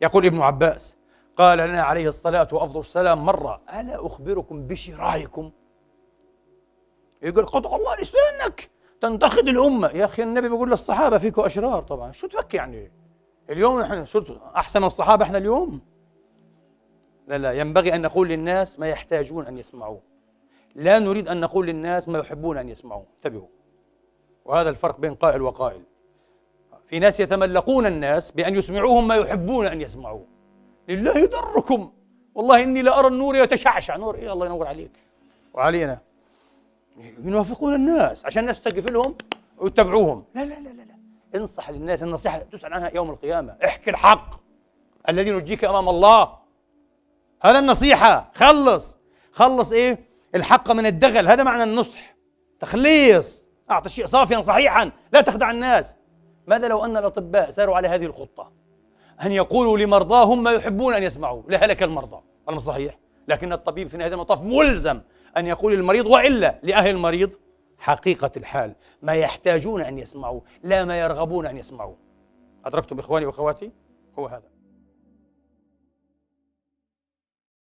يقول ابن عباس قال لنا عليه الصلاة وأفضل السلام مرة ألا أخبركم بشراركم يقول قطع الله لسانك تنتقد الأمة يا أخي النبي بيقول للصحابة فيكم أشرار طبعا شو تفكي يعني اليوم نحن صرت أحسن الصحابة إحنا اليوم لا لا ينبغي أن نقول للناس ما يحتاجون أن يسمعوه لا نريد أن نقول للناس ما يحبون أن يسمعوه انتبهوا وهذا الفرق بين قائل وقائل في ناس يتملقون الناس بأن يسمعوهم ما يحبون أن يسمعوه لله يضركم والله إني لأرى النور يتشعشع نور إيه الله ينور عليك وعلينا ينافقون الناس عشان الناس تقف لهم ويتبعوهم لا لا لا لا, لا. انصح للناس النصيحة تسأل عنها يوم القيامة احكي الحق الذي نجيك أمام الله هذا النصيحة خلص خلص إيه الحق من الدغل هذا معنى النصح تخليص أعطي الشيء صافيا صحيحا لا تخدع الناس ماذا لو أن الأطباء ساروا على هذه الخطة أن يقولوا لمرضاهم ما يحبون أن يسمعوا لهلك المرضى هذا صحيح؟ لكن الطبيب في نهاية المطاف ملزم أن يقول للمريض وإلا لأهل المريض حقيقة الحال ما يحتاجون أن يسمعوا لا ما يرغبون أن يسمعوا أدركتم إخواني وأخواتي؟ هو هذا